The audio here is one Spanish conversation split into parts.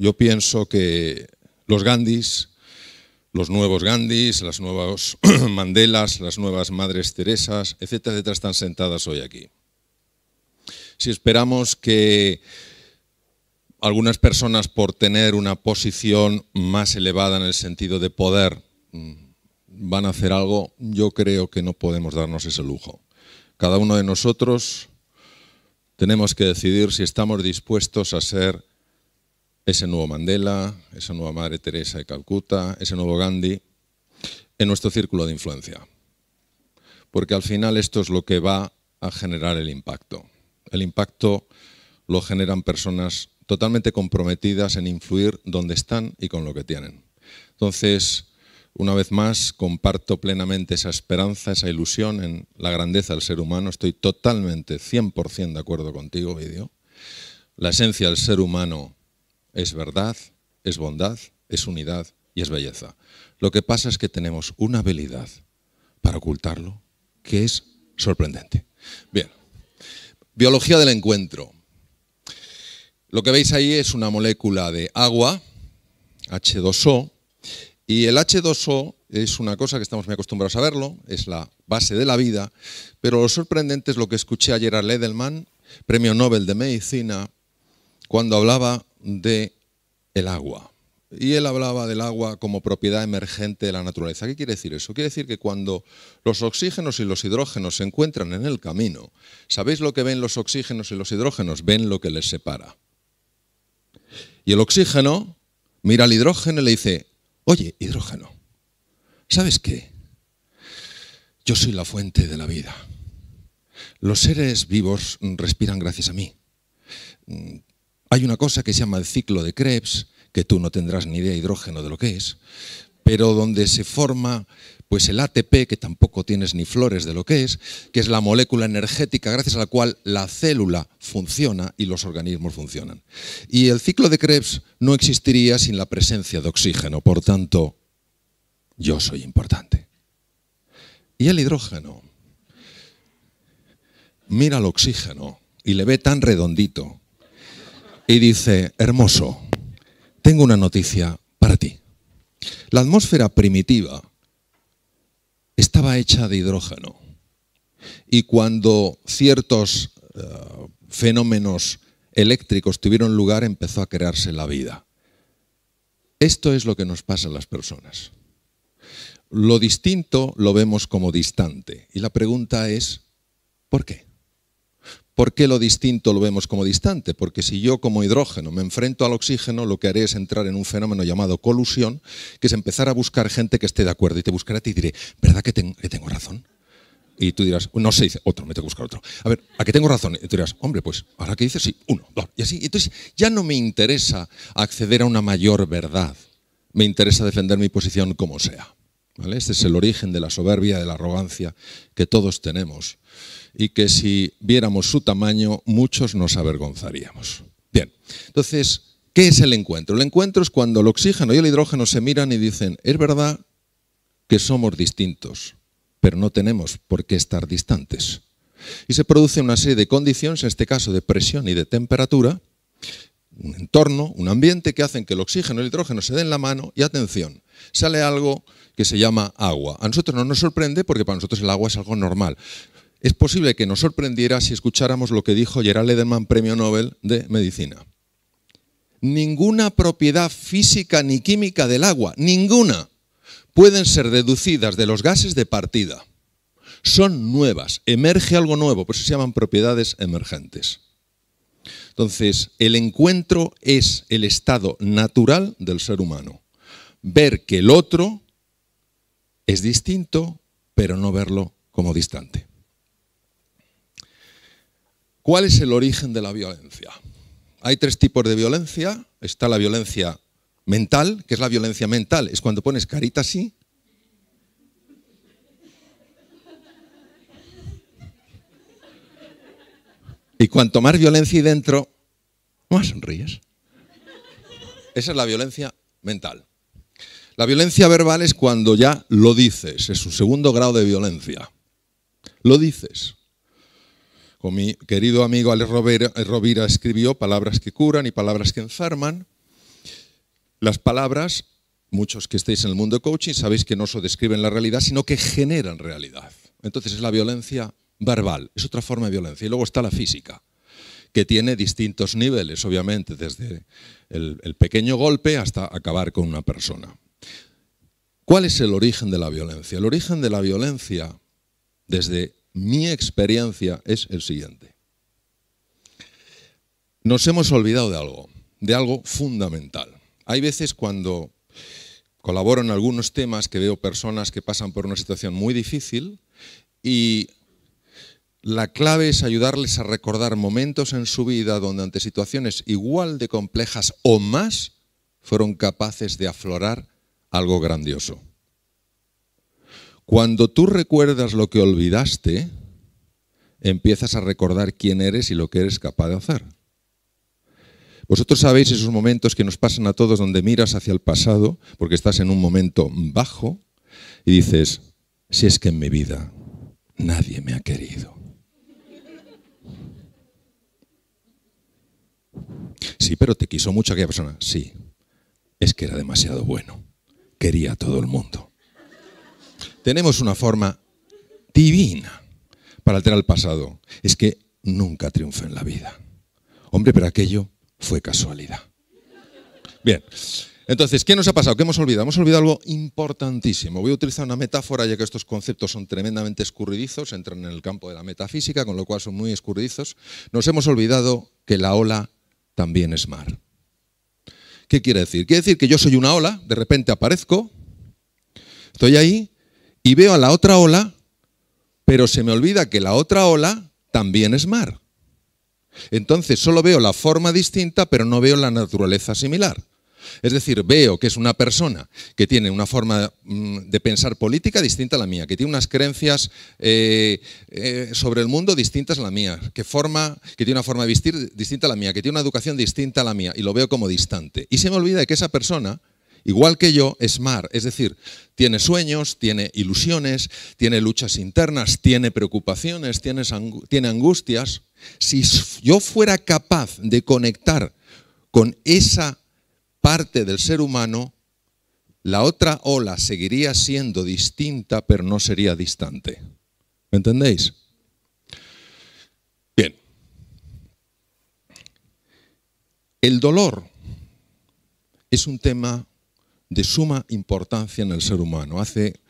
Yo pienso que los Gandhis, los nuevos Gandhis, las nuevas Mandelas, las nuevas Madres Teresas, etcétera, etcétera, están sentadas hoy aquí. Si esperamos que algunas personas por tener una posición más elevada en el sentido de poder mm, van a hacer algo, yo creo que no podemos darnos ese lujo. Cada uno de nosotros tenemos que decidir si estamos dispuestos a ser ese nuevo Mandela, esa nueva Madre Teresa de Calcuta, ese nuevo Gandhi, en nuestro círculo de influencia. Porque al final esto es lo que va a generar el impacto. El impacto lo generan personas totalmente comprometidas en influir donde están y con lo que tienen. Entonces, una vez más, comparto plenamente esa esperanza, esa ilusión en la grandeza del ser humano. Estoy totalmente, 100% de acuerdo contigo, Vídeo. La esencia del ser humano es verdad, es bondad, es unidad y es belleza. Lo que pasa es que tenemos una habilidad para ocultarlo que es sorprendente. Bien, biología del encuentro. Lo que veis ahí es una molécula de agua, H2O, y el H2O es una cosa que estamos muy acostumbrados a verlo, es la base de la vida, pero lo sorprendente es lo que escuché ayer a Ledelman, premio Nobel de Medicina, cuando hablaba de el agua. Y él hablaba del agua como propiedad emergente de la naturaleza. ¿Qué quiere decir eso? Quiere decir que cuando los oxígenos y los hidrógenos se encuentran en el camino, ¿sabéis lo que ven los oxígenos y los hidrógenos? Ven lo que les separa. Y el oxígeno mira al hidrógeno y le dice, oye, hidrógeno, ¿sabes qué? Yo soy la fuente de la vida. Los seres vivos respiran gracias a mí. Hay una cosa que se llama el ciclo de Krebs, que tú no tendrás ni idea de hidrógeno de lo que es, pero donde se forma pues el ATP, que tampoco tienes ni flores de lo que es, que es la molécula energética gracias a la cual la célula funciona y los organismos funcionan. Y el ciclo de Krebs no existiría sin la presencia de oxígeno, por tanto, yo soy importante. Y el hidrógeno, mira el oxígeno y le ve tan redondito y dice, hermoso, tengo una noticia para ti. La atmósfera primitiva estaba hecha de hidrógeno y cuando ciertos eh, fenómenos eléctricos tuvieron lugar empezó a crearse la vida. Esto es lo que nos pasa a las personas. Lo distinto lo vemos como distante y la pregunta es, ¿por qué? ¿Por qué lo distinto lo vemos como distante? Porque si yo como hidrógeno me enfrento al oxígeno, lo que haré es entrar en un fenómeno llamado colusión, que es empezar a buscar gente que esté de acuerdo. Y te buscará a ti diré, ¿verdad que, tengo razón? Y tú dirás, no sé, dice, otro, me tengo que buscar otro. A ver, ¿a qué tengo razón? Y tú dirás, hombre, pues ahora qué dices, sí, uno, dos, y así. Entonces ya no me interesa acceder a una mayor verdad. Me interesa defender mi posición como sea. ¿Vale? Este es el origen de la soberbia, de la arrogancia que todos tenemos y que si viéramos su tamaño muchos nos avergonzaríamos. Bien, entonces, ¿qué es el encuentro? El encuentro es cuando el oxígeno y el hidrógeno se miran y dicen, es verdad que somos distintos, pero no tenemos por qué estar distantes. Y se produce una serie de condiciones, en este caso de presión y de temperatura, un entorno, un ambiente que hacen que el oxígeno y el hidrógeno se den la mano y atención, sale algo que se llama agua. A nosotros no nos sorprende porque para nosotros el agua es algo normal es posible que nos sorprendiera si escucháramos lo que dijo Gerald Edelman, premio Nobel de Medicina. Ninguna propiedad física ni química del agua, ninguna, pueden ser deducidas de los gases de partida. Son nuevas, emerge algo nuevo, por eso se llaman propiedades emergentes. Entonces, el encuentro es el estado natural del ser humano. Ver que el otro es distinto, pero no verlo como distante. ¿Cuál es el origen de la violencia? Hay tres tipos de violencia. Está la violencia mental, que es la violencia mental, es cuando pones carita así. Y cuanto más violencia y dentro, más sonríes. Esa es la violencia mental. La violencia verbal es cuando ya lo dices, es su segundo grado de violencia. Lo dices mi querido amigo Alex eh, Rovira, escribió Palabras que curan y palabras que enferman. Las palabras, muchos que estéis en el mundo de coaching, sabéis que no solo describen la realidad, sino que generan realidad. Entonces es la violencia verbal, es otra forma de violencia. Y luego está la física, que tiene distintos niveles, obviamente, desde el, el pequeño golpe hasta acabar con una persona. ¿Cuál es el origen de la violencia? El origen de la violencia, desde mi experiencia es el siguiente. Nos hemos olvidado de algo, de algo fundamental. Hay veces cuando colaboro en algunos temas que veo personas que pasan por una situación muy difícil y la clave es ayudarles a recordar momentos en su vida donde ante situaciones igual de complejas o más fueron capaces de aflorar algo grandioso. Cuando tú recuerdas lo que olvidaste, empiezas a recordar quién eres y lo que eres capaz de hacer. Vosotros sabéis esos momentos que nos pasan a todos donde miras hacia el pasado, porque estás en un momento bajo, y dices, si es que en mi vida nadie me ha querido. Sí, pero te quiso mucho aquella persona. Sí, es que era demasiado bueno. Quería a todo el mundo tenemos una forma divina para alterar el pasado. Es que nunca triunfa en la vida. Hombre, pero aquello fue casualidad. Bien, entonces, ¿qué nos ha pasado? ¿Qué hemos olvidado? Hemos olvidado algo importantísimo. Voy a utilizar una metáfora, ya que estos conceptos son tremendamente escurridizos, entran en el campo de la metafísica, con lo cual son muy escurridizos. Nos hemos olvidado que la ola también es mar. ¿Qué quiere decir? Quiere decir que yo soy una ola, de repente aparezco, estoy ahí, y veo a la otra ola, pero se me olvida que la otra ola también es mar. Entonces solo veo la forma distinta, pero no veo la naturaleza similar. Es decir, veo que es una persona que tiene una forma mm, de pensar política distinta a la mía, que tiene unas creencias eh, eh, sobre el mundo distintas a la mía, que, forma, que tiene una forma de vestir distinta a la mía, que tiene una educación distinta a la mía, y lo veo como distante. Y se me olvida que esa persona igual que yo, es mar. Es decir, tiene sueños, tiene ilusiones, tiene luchas internas, tiene preocupaciones, tiene, angustias. Si yo fuera capaz de conectar con esa parte del ser humano, la otra ola seguiría siendo distinta, pero no sería distante. ¿Me entendéis? Bien. El dolor es un tema de suma importancia en el ser humano. Hace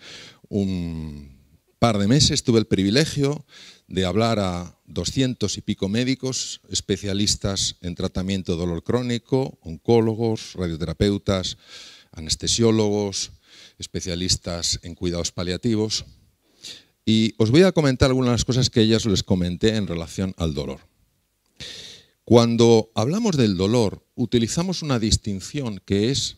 un par de meses tuve el privilegio de hablar a doscientos y pico médicos, especialistas en tratamiento de dolor crónico, oncólogos, radioterapeutas, anestesiólogos, especialistas en cuidados paliativos. Y os voy a comentar algunas de las cosas que ellas les comenté en relación al dolor. Cuando hablamos del dolor, utilizamos una distinción que es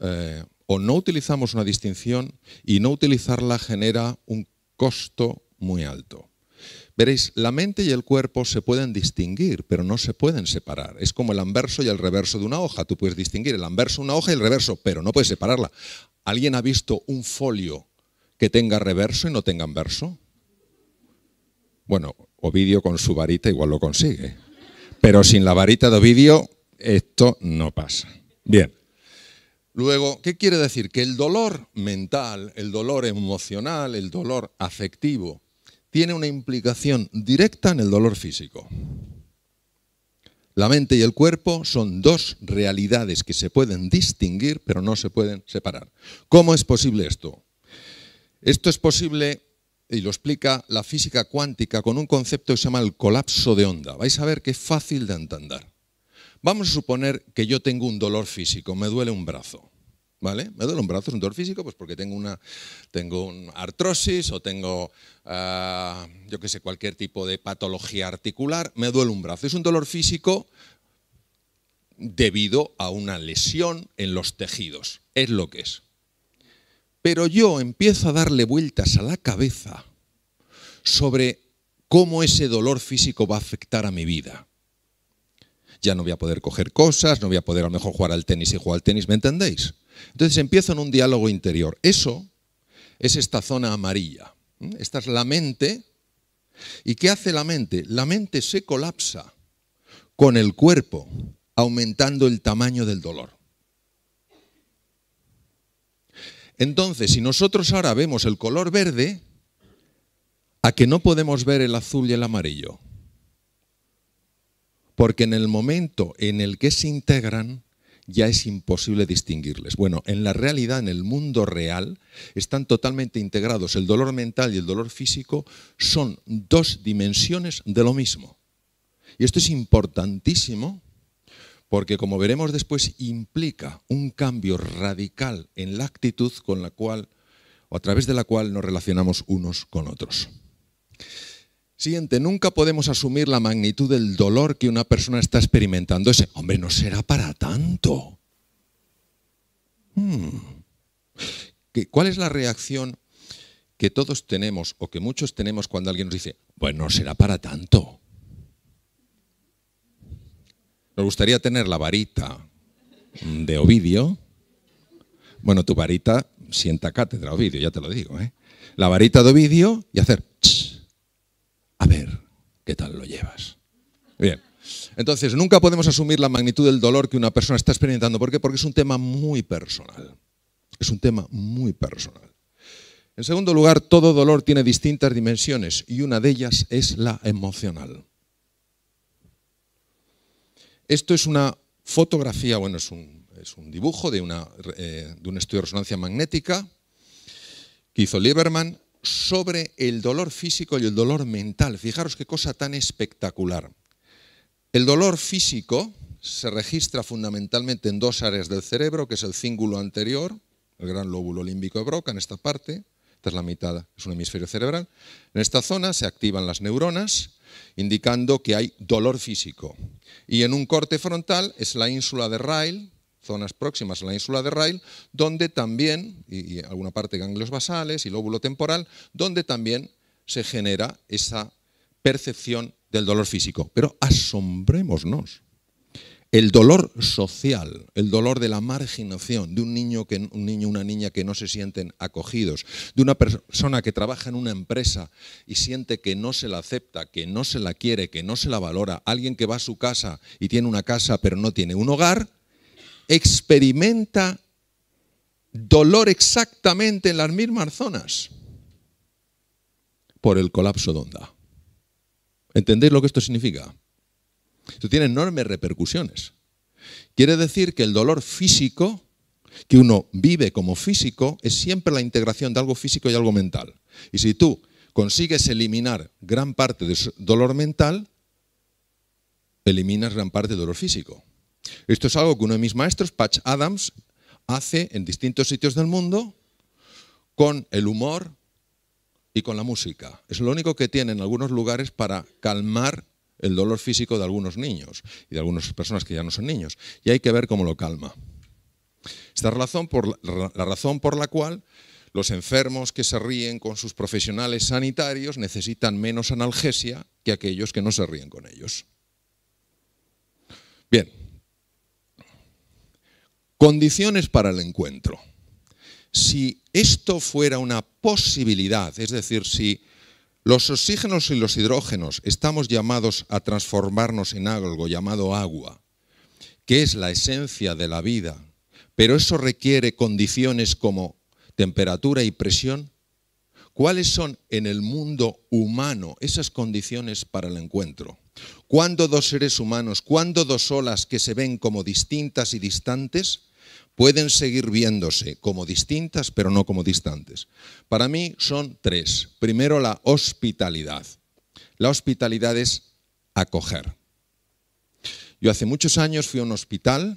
eh, o no utilizamos una distinción y no utilizarla genera un costo muy alto. Veréis, la mente y el cuerpo se pueden distinguir, pero no se pueden separar. Es como el anverso y el reverso de una hoja. Tú puedes distinguir el anverso de una hoja y el reverso, pero no puedes separarla. ¿Alguien ha visto un folio que tenga reverso y no tenga anverso? Bueno, Ovidio con su varita igual lo consigue. Pero sin la varita de Ovidio, esto no pasa. Bien. Luego, ¿qué quiere decir? Que el dolor mental, el dolor emocional, el dolor afectivo, tiene una implicación directa en el dolor físico. La mente y el cuerpo son dos realidades que se pueden distinguir, pero no se pueden separar. ¿Cómo es posible esto? Esto es posible, y lo explica la física cuántica, con un concepto que se llama el colapso de onda. Vais a ver que es fácil de entender. Vamos a suponer que yo tengo un dolor físico, me duele un brazo. ¿Vale? Me duele un brazo, es un dolor físico, pues porque tengo una, tengo una artrosis o tengo, ah, yo qué sé, cualquier tipo de patología articular, me duele un brazo. Es un dolor físico debido a una lesión en los tejidos, es lo que es. Pero yo empiezo a darle vueltas a la cabeza sobre cómo ese dolor físico va a afectar a mi vida ya no voy a poder coger cosas, no voy a poder a lo mejor jugar al tenis y jugar al tenis, ¿me entendéis? Entonces empiezo en un diálogo interior. Eso es esta zona amarilla. Esta es la mente. ¿Y qué hace la mente? La mente se colapsa con el cuerpo, aumentando el tamaño del dolor. Entonces, si nosotros ahora vemos el color verde, a que no podemos ver el azul y el amarillo. Porque en el momento en el que se integran, ya es imposible distinguirles. Bueno, en la realidad, en el mundo real, están totalmente integrados. El dolor mental y el dolor físico son dos dimensiones de lo mismo. Y esto es importantísimo porque, como veremos después, implica un cambio radical en la actitud con la cual o a través de la cual nos relacionamos unos con otros. Siguiente, nunca podemos asumir la magnitud del dolor que una persona está experimentando. Ese, hombre, no será para tanto. Hmm. ¿Cuál es la reacción que todos tenemos o que muchos tenemos cuando alguien nos dice, pues no será para tanto? Nos gustaría tener la varita de Ovidio. Bueno, tu varita sienta cátedra, Ovidio, ya te lo digo. ¿eh? La varita de Ovidio y hacer, qué tal lo llevas. Bien. Entonces, nunca podemos asumir la magnitud del dolor que una persona está experimentando. ¿Por qué? Porque es un tema muy personal. Es un tema muy personal. En segundo lugar, todo dolor tiene distintas dimensiones y una de ellas es la emocional. Esto es una fotografía, bueno, es un, es un dibujo de, una, eh, de un estudio de resonancia magnética que hizo Lieberman sobre el dolor físico y el dolor mental. Fijaros qué cosa tan espectacular. El dolor físico se registra fundamentalmente en dos áreas del cerebro, que es el cíngulo anterior, el gran lóbulo límbico de Broca, en esta parte, esta es la mitad, es un hemisferio cerebral. En esta zona se activan las neuronas, indicando que hay dolor físico. Y en un corte frontal es la ínsula de Ryle, zonas próximas a la ínsula de Rail, donde también, y, alguna parte ganglios basales y lóbulo temporal, donde también se genera esa percepción del dolor físico. Pero asombrémonos. El dolor social, el dolor de la marginación, de un niño, que, un niño, una niña que no se sienten acogidos, de una persona que trabaja en una empresa y siente que no se la acepta, que no se la quiere, que no se la valora, alguien que va a su casa y tiene una casa pero no tiene un hogar, experimenta dolor exactamente en las mismas zonas por el colapso de onda. ¿Entendéis lo que esto significa? Esto tiene enormes repercusiones. Quiere decir que el dolor físico que uno vive como físico es siempre la integración de algo físico y algo mental. Y si tú consigues eliminar gran parte del dolor mental, eliminas gran parte del dolor físico. Esto es algo que uno de mis maestros, Patch Adams, hace en distintos sitios del mundo con el humor y con la música. Es lo único que tiene en algunos lugares para calmar el dolor físico de algunos niños y de algunas personas que ya no son niños. Y hay que ver cómo lo calma. Esta razón la, la razón por la cual los enfermos que se ríen con sus profesionales sanitarios necesitan menos analgesia que aquellos que no se ríen con ellos. Bien, Condiciones para el encuentro. Si esto fuera una posibilidad, es decir, si los oxígenos y los hidrógenos estamos llamados a transformarnos en algo llamado agua, que es la esencia de la vida, pero eso requiere condiciones como temperatura y presión, ¿Cuáles son en el mundo humano esas condiciones para el encuentro? ¿Cuándo dos seres humanos, cuándo dos olas que se ven como distintas y distantes pueden seguir viéndose como distintas, pero no como distantes. Para mí son tres. Primero, la hospitalidad. La hospitalidad es acoger. Yo hace muchos años fui a un hospital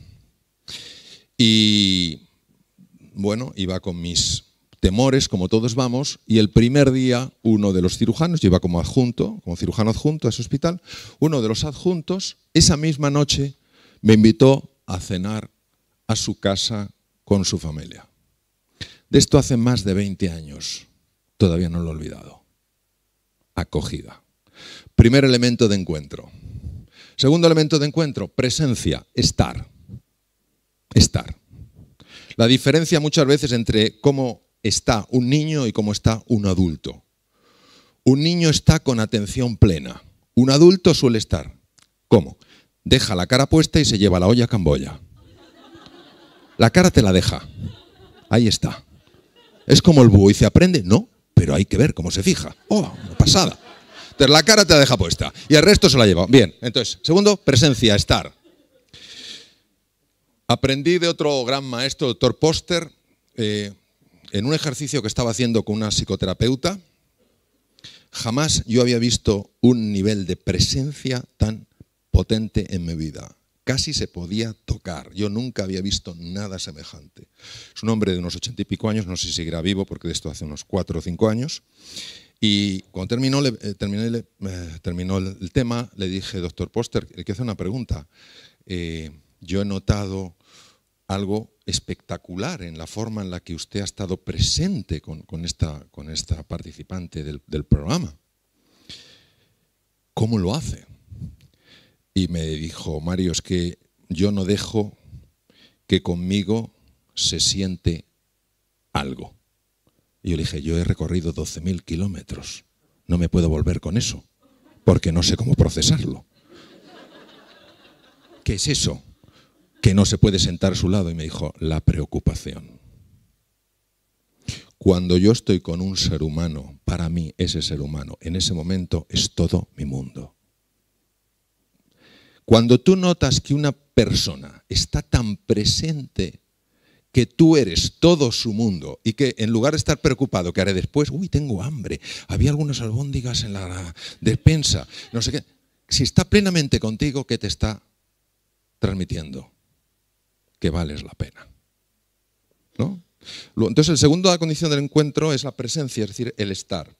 y, bueno, iba con mis temores, como todos vamos, y el primer día uno de los cirujanos, yo iba como adjunto, como cirujano adjunto a ese hospital, uno de los adjuntos, esa misma noche me invitó a cenar a su casa con su familia. De esto hace más de 20 años. Todavía no lo he olvidado. Acogida. Primer elemento de encuentro. Segundo elemento de encuentro, presencia, estar. Estar. La diferencia muchas veces entre cómo está un niño y cómo está un adulto. Un niño está con atención plena. Un adulto suele estar. ¿Cómo? Deja la cara puesta y se lleva la olla a Camboya. La cara te la deja. Ahí está. Es como el búho y se aprende, no, pero hay que ver cómo se fija. Oh, una pasada. Entonces la cara te la deja puesta y el resto se la lleva. Bien, entonces, segundo, presencia, estar. Aprendí de otro gran maestro, doctor Poster, eh, en un ejercicio que estaba haciendo con una psicoterapeuta. Jamás yo había visto un nivel de presencia tan potente en mi vida casi se podía tocar. Yo nunca había visto nada semejante. Es un hombre de unos ochenta y pico años, no sé si seguirá vivo porque de esto hace unos cuatro o cinco años. Y cuando terminó, eh, eh, el tema, le dije, doctor Poster, que hacer una pregunta. Eh, yo he notado algo espectacular en la forma en la que usted ha estado presente con, esta, participante del programa. ¿Cómo lo hace? y me dijo, Mario, es que yo no dejo que conmigo se siente algo. Y yo le dije, yo he recorrido 12.000 kilómetros, no me puedo volver con eso, porque no sé cómo procesarlo. ¿Qué es eso? Que no se puede sentar a su lado. Y me dijo, la preocupación. Cuando yo estoy con un ser humano, para mí ese ser humano, en ese momento es todo mi mundo. Cuando tú notas que una persona está tan presente que tú eres todo su mundo y que en lugar de estar preocupado que haré después, uy, tengo hambre, había algunas albóndigas en la despensa, no sé qué, si está plenamente contigo, ¿qué te está transmitiendo? Que vales la pena. ¿No? Entonces, el segunda condición del encuentro es la presencia, es decir, el estar.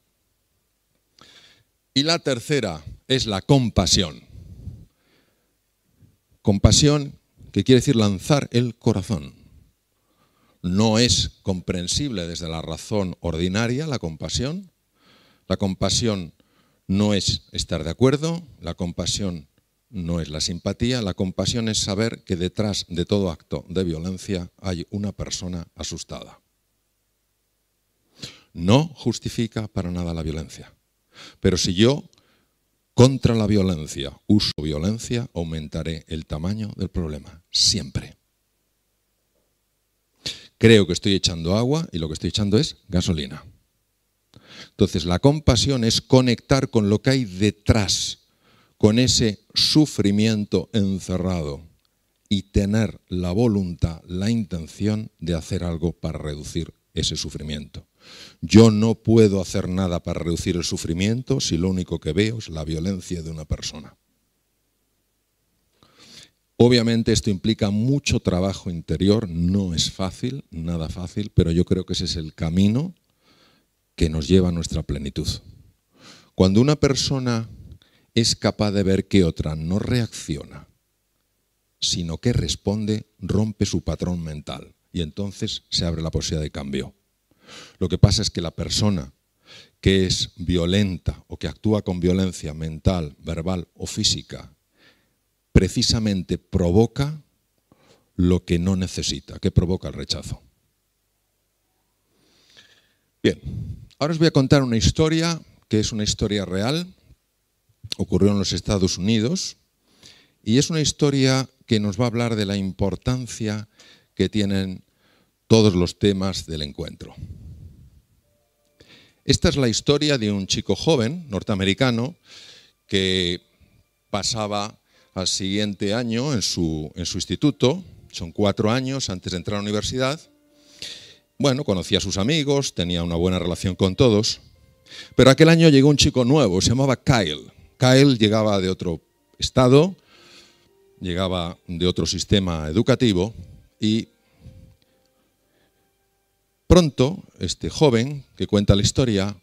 Y la tercera es la compasión. Compasión, que quiere decir lanzar el corazón. No es comprensible desde la razón ordinaria la compasión. La compasión no es estar de acuerdo, la compasión no es la simpatía, la compasión es saber que detrás de todo acto de violencia hay una persona asustada. No justifica para nada la violencia. Pero si yo contra la violencia, uso violencia, aumentaré el tamaño del problema, siempre. Creo que estoy echando agua y lo que estoy echando es gasolina. Entonces, la compasión es conectar con lo que hay detrás, con ese sufrimiento encerrado y tener la voluntad, la intención de hacer algo para reducir ese sufrimiento. Yo no puedo hacer nada para reducir el sufrimiento si lo único que veo es la violencia de una persona. Obviamente esto implica mucho trabajo interior, no es fácil, nada fácil, pero yo creo que ese es el camino que nos lleva a nuestra plenitud. Cuando una persona es capaz de ver que otra no reacciona, sino que responde, rompe su patrón mental y entonces se abre la posibilidad de cambio. Lo que pasa es que la persona que es violenta o que actúa con violencia mental, verbal o física, precisamente provoca lo que no necesita, que provoca el rechazo. Bien, ahora os voy a contar una historia que es una historia real, ocurrió en los Estados Unidos, y es una historia que nos va a hablar de la importancia que tienen todos los temas del encuentro. Esta es la historia de un chico joven norteamericano que pasaba al siguiente año en su, en su instituto, son cuatro años antes de entrar a la universidad. Bueno, conocía a sus amigos, tenía una buena relación con todos, pero aquel año llegó un chico nuevo, se llamaba Kyle. Kyle llegaba de otro estado, llegaba de otro sistema educativo y Pronto, este joven que cuenta la historia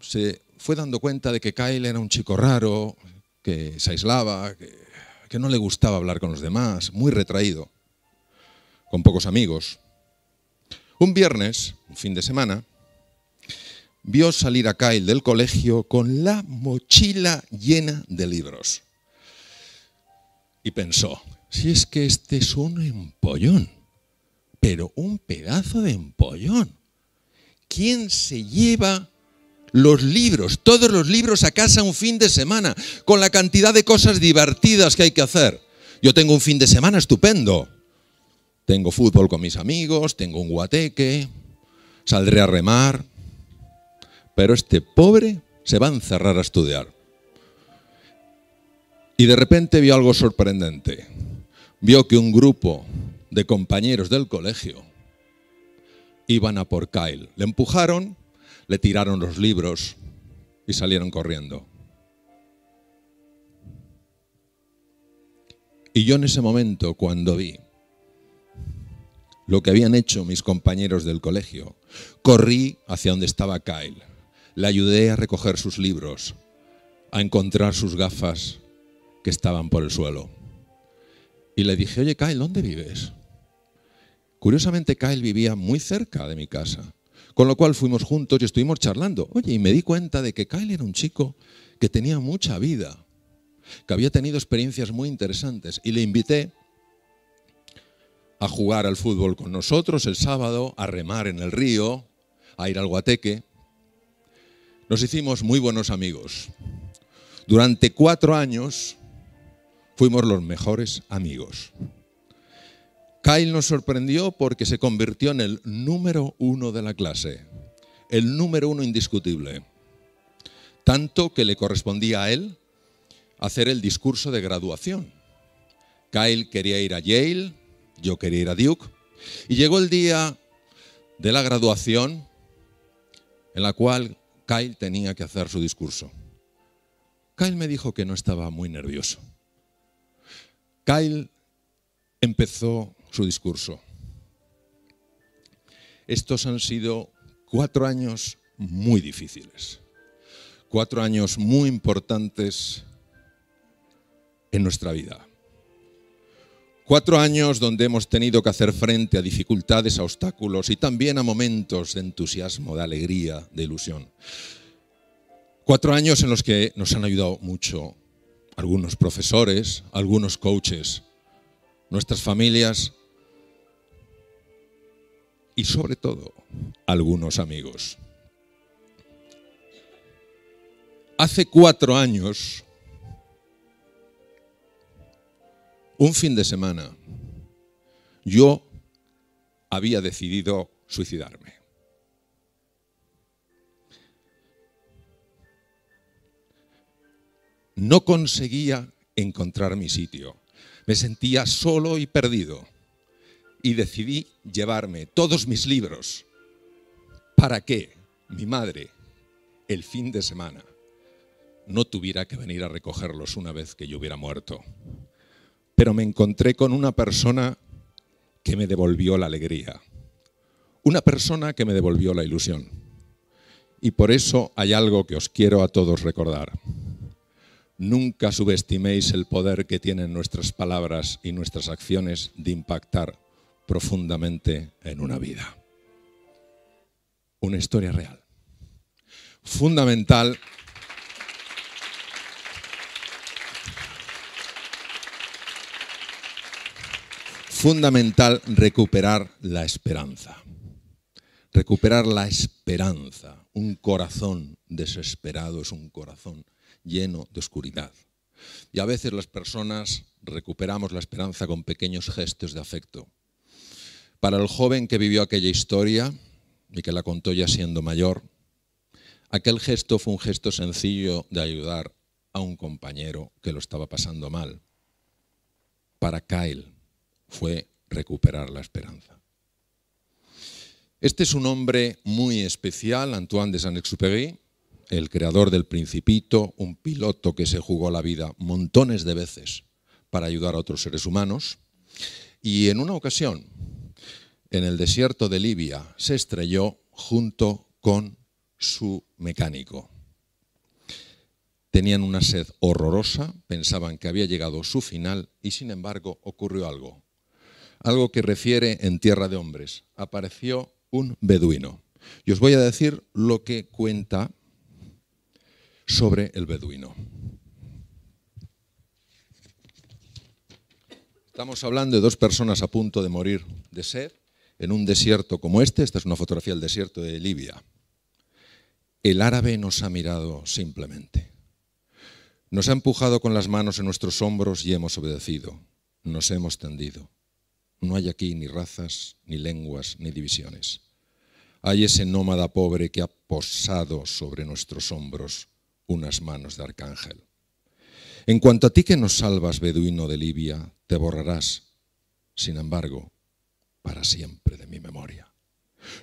se fue dando cuenta de que Kyle era un chico raro, que se aislaba, que, no le gustaba hablar con los demás, muy retraído, con pocos amigos. Un viernes, un fin de semana, vio salir a Kyle del colegio con la mochila llena de libros. Y pensó, si es que este es un empollón pero un pedazo de empollón. ¿Quién se lleva los libros, todos los libros a casa un fin de semana, con la cantidad de cosas divertidas que hay que hacer? Yo tengo un fin de semana estupendo. Tengo fútbol con mis amigos, tengo un guateque, saldré a remar. Pero este pobre se va a encerrar a estudiar. Y de repente vio algo sorprendente. Vio que un grupo de compañeros del colegio iban a por Kyle. Le empujaron, le tiraron los libros y salieron corriendo. Y yo en ese momento, cuando vi lo que habían hecho mis compañeros del colegio, corrí hacia donde estaba Kyle. Le ayudé a recoger sus libros, a encontrar sus gafas que estaban por el suelo. Y le dije, oye Kyle, ¿dónde vives? Curiosamente, Kyle vivía muy cerca de mi casa, con lo cual fuimos juntos y estuvimos charlando. Oye, y me di cuenta de que Kyle era un chico que tenía mucha vida, que había tenido experiencias muy interesantes, y le invité a jugar al fútbol con nosotros el sábado, a remar en el río, a ir al guateque. Nos hicimos muy buenos amigos. Durante cuatro años fuimos los mejores amigos. Kyle nos sorprendió porque se convirtió en el número uno de la clase, el número uno indiscutible, tanto que le correspondía a él hacer el discurso de graduación. Kyle quería ir a Yale, yo quería ir a Duke, y llegó el día de la graduación en la cual Kyle tenía que hacer su discurso. Kyle me dijo que no estaba muy nervioso. Kyle empezó su discurso. Estos han sido cuatro años muy difíciles, cuatro años muy importantes en nuestra vida. Cuatro años donde hemos tenido que hacer frente a dificultades, a obstáculos y también a momentos de entusiasmo, de alegría, de ilusión. Cuatro años en los que nos han ayudado mucho algunos profesores, algunos coaches, nuestras familias, y sobre todo algunos amigos. Hace cuatro años, un fin de semana, yo había decidido suicidarme. No conseguía encontrar mi sitio. Me sentía solo y perdido y decidí llevarme todos mis libros para que mi madre el fin de semana no tuviera que venir a recogerlos una vez que yo hubiera muerto. Pero me encontré con una persona que me devolvió la alegría, una persona que me devolvió la ilusión. Y por eso hay algo que os quiero a todos recordar. Nunca subestiméis el poder que tienen nuestras palabras y nuestras acciones de impactar profundamente en una vida. Una historia real. Fundamental. fundamental recuperar la esperanza. Recuperar la esperanza. Un corazón desesperado es un corazón lleno de oscuridad. Y a veces las personas recuperamos la esperanza con pequeños gestos de afecto, para el joven que vivió aquella historia y que la contó ya siendo mayor, aquel gesto fue un gesto sencillo de ayudar a un compañero que lo estaba pasando mal. Para Kyle fue recuperar la esperanza. Este es un hombre muy especial, Antoine de Saint-Exupéry, el creador del Principito, un piloto que se jugó la vida montones de veces para ayudar a otros seres humanos. Y en una ocasión, en el desierto de Libia se estrelló junto con su mecánico. Tenían una sed horrorosa, pensaban que había llegado su final y sin embargo ocurrió algo. Algo que refiere en Tierra de Hombres. Apareció un beduino. Y os voy a decir lo que cuenta sobre el beduino. Estamos hablando de dos personas a punto de morir de sed en un desierto como este, esta es una fotografía del desierto de Libia, el árabe nos ha mirado simplemente. Nos ha empujado con las manos en nuestros hombros y hemos obedecido. Nos hemos tendido. No hay aquí ni razas, ni lenguas, ni divisiones. Hay ese nómada pobre que ha posado sobre nuestros hombros unas manos de arcángel. En cuanto a ti que nos salvas, beduino de Libia, te borrarás. Sin embargo, para siempre de mi memoria.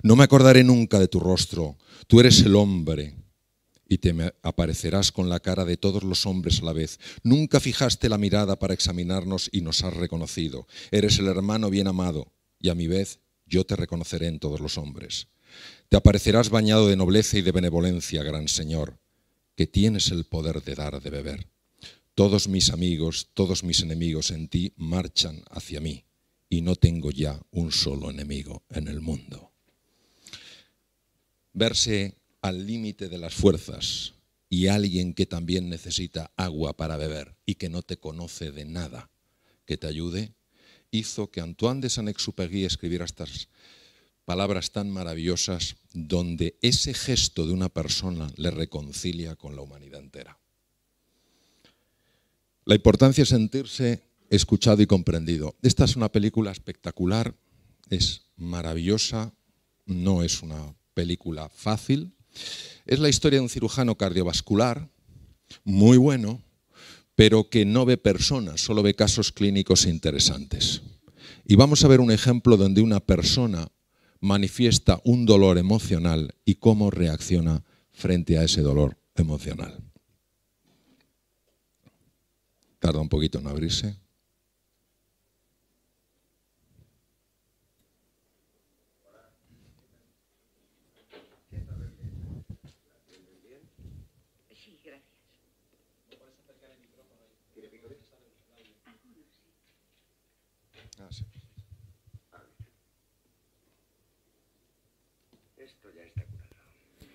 No me acordaré nunca de tu rostro, tú eres el hombre y te aparecerás con la cara de todos los hombres a la vez. Nunca fijaste la mirada para examinarnos y nos has reconocido. Eres el hermano bien amado y a mi vez yo te reconoceré en todos los hombres. Te aparecerás bañado de nobleza y de benevolencia, gran Señor, que tienes el poder de dar de beber. Todos mis amigos, todos mis enemigos en ti marchan hacia mí y no tengo ya un solo enemigo en el mundo. Verse al límite de las fuerzas y alguien que también necesita agua para beber y que no te conoce de nada que te ayude, hizo que Antoine de Saint-Exupéry escribiera estas palabras tan maravillosas donde ese gesto de una persona le reconcilia con la humanidad entera. La importancia es sentirse escuchado y comprendido. Esta es una película espectacular, es maravillosa, no es una película fácil. Es la historia de un cirujano cardiovascular, muy bueno, pero que no ve personas, solo ve casos clínicos interesantes. Y vamos a ver un ejemplo donde una persona manifiesta un dolor emocional y cómo reacciona frente a ese dolor emocional. Tarda un poquito en abrirse.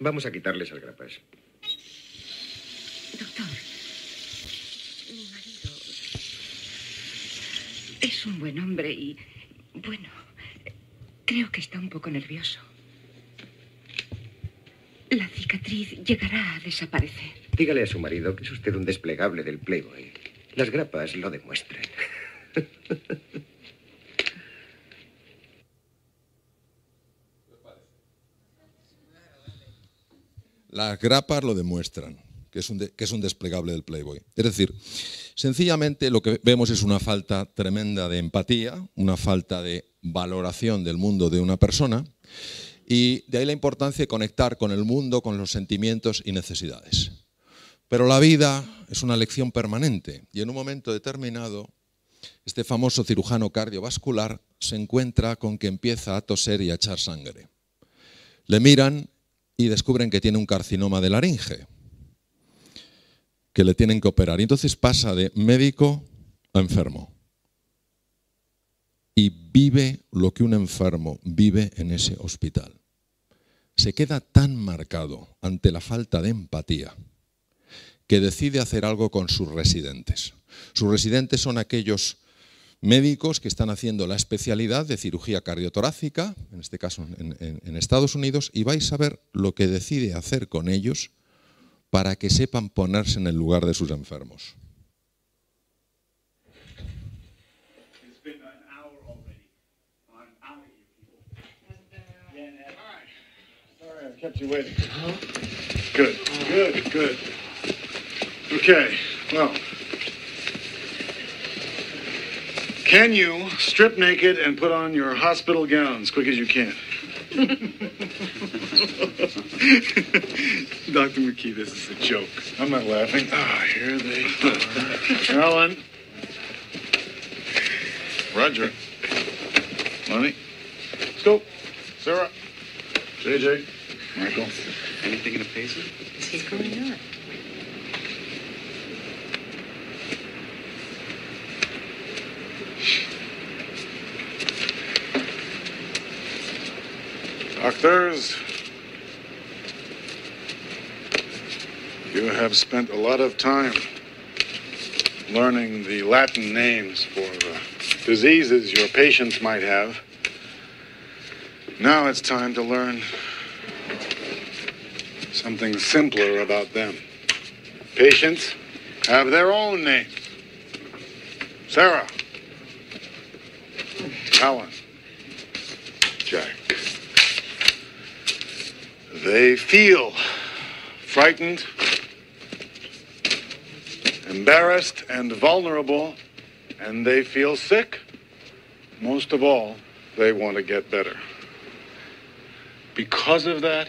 Vamos a quitarles al grapas. Doctor, mi marido es un buen hombre y, bueno, creo que está un poco nervioso. La cicatriz llegará a desaparecer. Dígale a su marido que es usted un desplegable del Playboy. Las grapas lo demuestran. Las grapas lo demuestran, que es, un desplegable del Playboy. Es decir, sencillamente lo que vemos es una falta tremenda de empatía, una falta de valoración del mundo de una persona y de ahí la importancia de conectar con el mundo, con los sentimientos y necesidades. Pero la vida es una lección permanente y en un momento determinado este famoso cirujano cardiovascular se encuentra con que empieza a toser y a echar sangre. Le miran y descubren que tiene un carcinoma de laringe, que le tienen que operar. Y entonces pasa de médico a enfermo. Y vive lo que un enfermo vive en ese hospital. Se queda tan marcado ante la falta de empatía que decide hacer algo con sus residentes. Sus residentes son aquellos médicos que están haciendo la especialidad de cirugía cardiotorácica, en este caso en, Estados Unidos, y vais a ver lo que decide hacer con ellos para que sepan ponerse en el lugar de sus enfermos. Can you strip naked and put on your hospital gown as quick as you can? Dr. McKee, this is a joke. I'm not laughing. Ah, oh, here they are. Ellen. Roger. Money. Scope. Sarah. JJ. Michael. Anything in a pacer? What's going on. Doctors, you have spent a lot of time learning the Latin names for the diseases your patients might have. Now it's time to learn something simpler about them. Patients have their own names. Sarah. Alan. They feel frightened, embarrassed, and vulnerable, and they feel sick. Most of all, they want to get better. Because of that,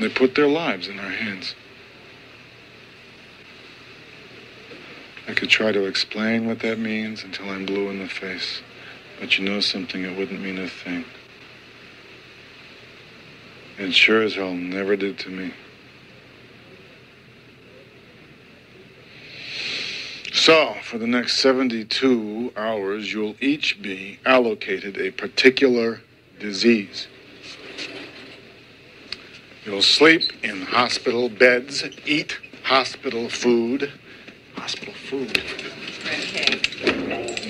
they put their lives in our hands. I could try to explain what that means until I'm blue in the face. But you know something, it wouldn't mean a thing. It sure as hell never did to me. So, for the next 72 hours, you'll each be allocated a particular disease. You'll sleep in hospital beds, eat hospital food. Hospital food. Okay.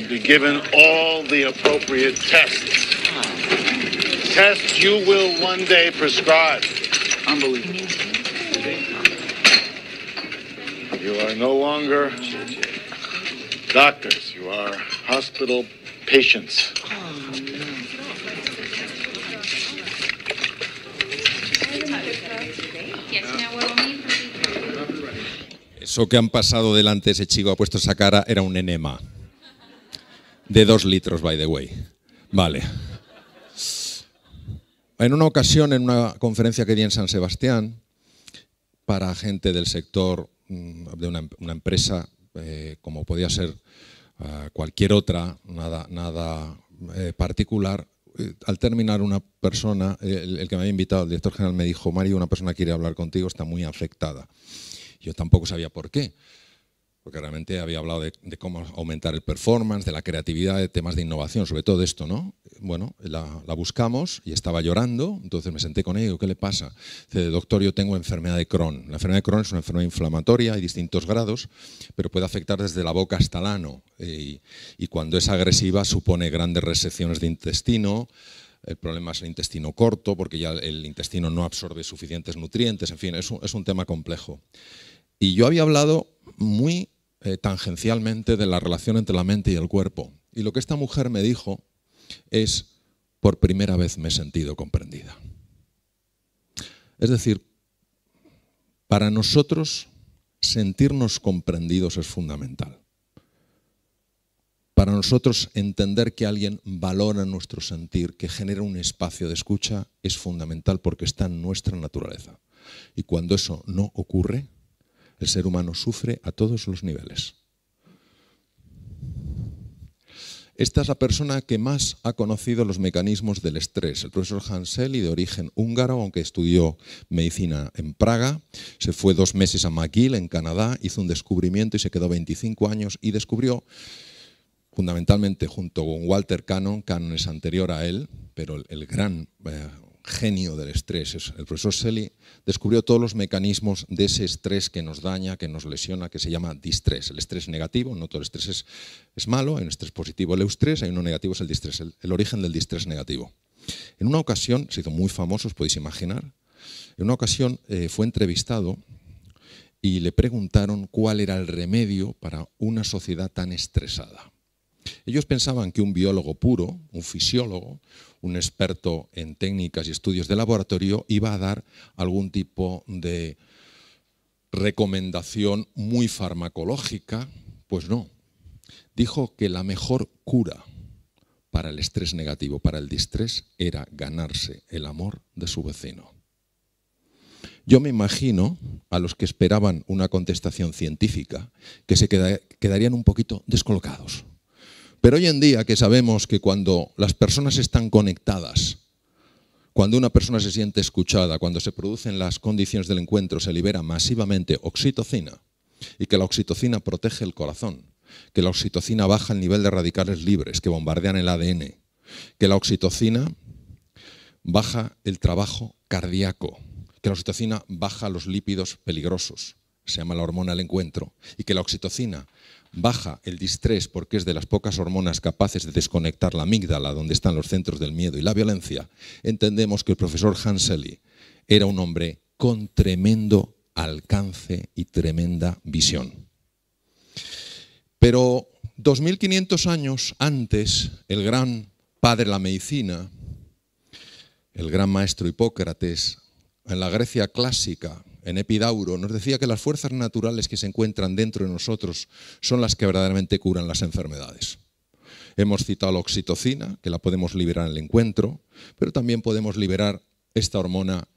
Be given all the appropriate tests. Tests you will one day prescribe. Unbelievable. You are no longer doctors. You are hospital patients. Eso que han pasado delante ese chico ha puesto esa cara era un enema. De dos litros, by the way. Vale. En una ocasión, en una conferencia que di en San Sebastián, para gente del sector mm, de una, empresa, eh, como podía ser ah, cualquier otra, nada, nada eh, particular, eh, al terminar una persona, el, el, que me había invitado, el director general, me dijo, Mario, una persona quiere hablar contigo, está muy afectada. Yo tampoco sabía por qué porque realmente había hablado de, cómo aumentar el performance, de la creatividad, de temas de innovación, sobre todo esto, ¿no? Bueno, la, buscamos y estaba llorando, entonces me senté con ella y digo, ¿qué le pasa? Dice, doctor, yo tengo enfermedad de Crohn. La enfermedad de Crohn es una enfermedad inflamatoria, hay distintos grados, pero puede afectar desde la boca hasta el ano. Y, cuando es agresiva supone grandes resecciones de intestino, el problema es el intestino corto, porque ya el intestino no absorbe suficientes nutrientes, en fin, es es un tema complejo. Y yo había hablado muy eh, tangencialmente de la relación entre la mente y el cuerpo. Y lo que esta mujer me dijo es, por primera vez me he sentido comprendida. Es decir, para nosotros sentirnos comprendidos es fundamental. Para nosotros entender que alguien valora nuestro sentir, que genera un espacio de escucha, es fundamental porque está en nuestra naturaleza. Y cuando eso no ocurre, el ser humano sufre a todos los niveles. Esta es la persona que más ha conocido los mecanismos del estrés, el profesor Hanseli, de origen húngaro, aunque estudió medicina en Praga, se fue dos meses a McGill, en Canadá, hizo un descubrimiento y se quedó 25 años y descubrió, fundamentalmente junto con Walter Cannon, Cannon es anterior a él, pero el gran eh, genio del estrés, el profesor Selly, descubrió todos los mecanismos de ese estrés que nos daña, que nos lesiona, que se llama distrés. El estrés negativo, no todo el estrés es, malo, hay un estrés positivo el eustrés, hay uno negativo es el distrés, el, origen del distrés negativo. En una ocasión, se hizo muy famoso, os podéis imaginar, en una ocasión eh, fue entrevistado y le preguntaron cuál era el remedio para una sociedad tan estresada. Ellos pensaban que un biólogo puro, un fisiólogo, un experto en técnicas y estudios de laboratorio, iba a dar algún tipo de recomendación muy farmacológica. Pues no. Dijo que la mejor cura para el estrés negativo, para el distrés, era ganarse el amor de su vecino. Yo me imagino a los que esperaban una contestación científica que se quedarían un poquito descolocados. Pero hoy en día que sabemos que cuando las personas están conectadas, cuando una persona se siente escuchada, cuando se producen las condiciones del encuentro, se libera masivamente oxitocina y que la oxitocina protege el corazón, que la oxitocina baja el nivel de radicales libres que bombardean el ADN, que la oxitocina baja el trabajo cardíaco, que la oxitocina baja los lípidos peligrosos, se llama la hormona del encuentro, y que la oxitocina baja el distrés porque es de las pocas hormonas capaces de desconectar la amígdala, donde están los centros del miedo y la violencia, entendemos que el profesor Hanseli era un hombre con tremendo alcance y tremenda visión. Pero 2500 años antes, el gran padre de la medicina, el gran maestro Hipócrates, en la Grecia clásica, en Epidauro, nos decía que las fuerzas naturales que se encuentran dentro de nosotros son las que verdaderamente curan las enfermedades. Hemos citado la oxitocina, que la podemos liberar en el encuentro, pero también podemos liberar esta hormona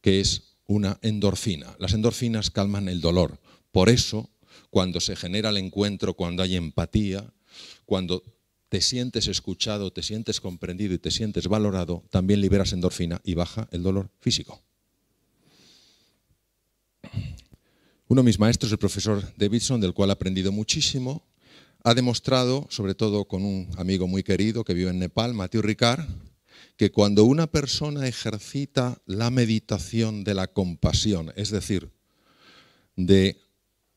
que es una endorfina. Las endorfinas calman el dolor. Por eso, cuando se genera el encuentro, cuando hay empatía, cuando te sientes escuchado, te sientes comprendido y te sientes valorado, también liberas endorfina y baja el dolor físico. Uno de mis maestros, el profesor Davidson, del cual he aprendido muchísimo, ha demostrado, sobre todo con un amigo muy querido que vive en Nepal, Mathieu Ricard, que cuando una persona ejercita la meditación de la compasión, es decir, de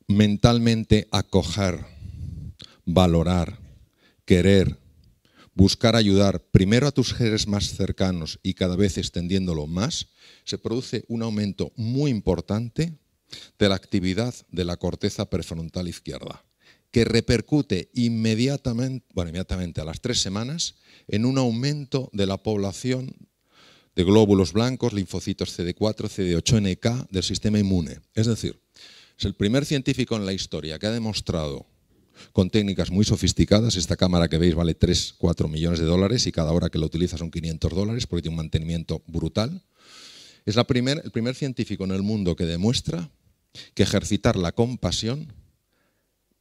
mentalmente acoger, valorar, querer, buscar ayudar primero a tus seres más cercanos y cada vez extendiéndolo más, se produce un aumento muy importante de la actividad de la corteza prefrontal izquierda, que repercute inmediatamente, bueno, inmediatamente a las tres semanas en un aumento de la población de glóbulos blancos, linfocitos CD4, CD8, NK del sistema inmune. Es decir, es el primer científico en la historia que ha demostrado con técnicas muy sofisticadas. Esta cámara que veis vale 3, 4 millones de dólares y cada hora que la utiliza son 500 dólares porque tiene un mantenimiento brutal. Es el primer científico en el mundo que demuestra que ejercitar la compasión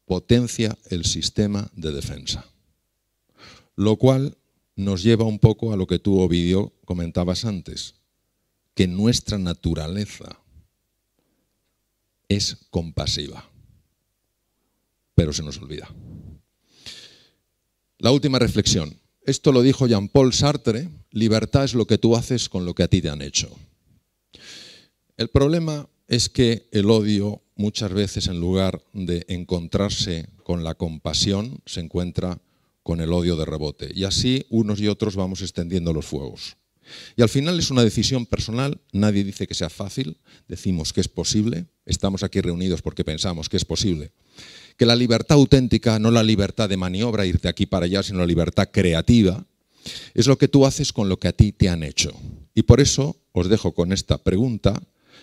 potencia el sistema de defensa. Lo cual nos lleva un poco a lo que tú, Ovidio, comentabas antes, que nuestra naturaleza es compasiva, pero se nos olvida. La última reflexión. Esto lo dijo Jean-Paul Sartre, libertad es lo que tú haces con lo que a ti te han hecho. El problema es que el odio muchas veces en lugar de encontrarse con la compasión, se encuentra con el odio de rebote. Y así unos y otros vamos extendiendo los fuegos. Y al final es una decisión personal, nadie dice que sea fácil, decimos que es posible, estamos aquí reunidos porque pensamos que es posible. Que la libertad auténtica, no la libertad de maniobra, ir de aquí para allá, sino la libertad creativa, es lo que tú haces con lo que a ti te han hecho. Y por eso os dejo con esta pregunta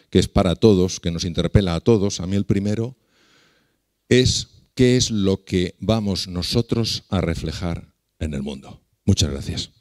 que es para todos, que nos interpela a todos, a mí el primero, es qué es lo que vamos nosotros a reflejar en el mundo. Muchas gracias.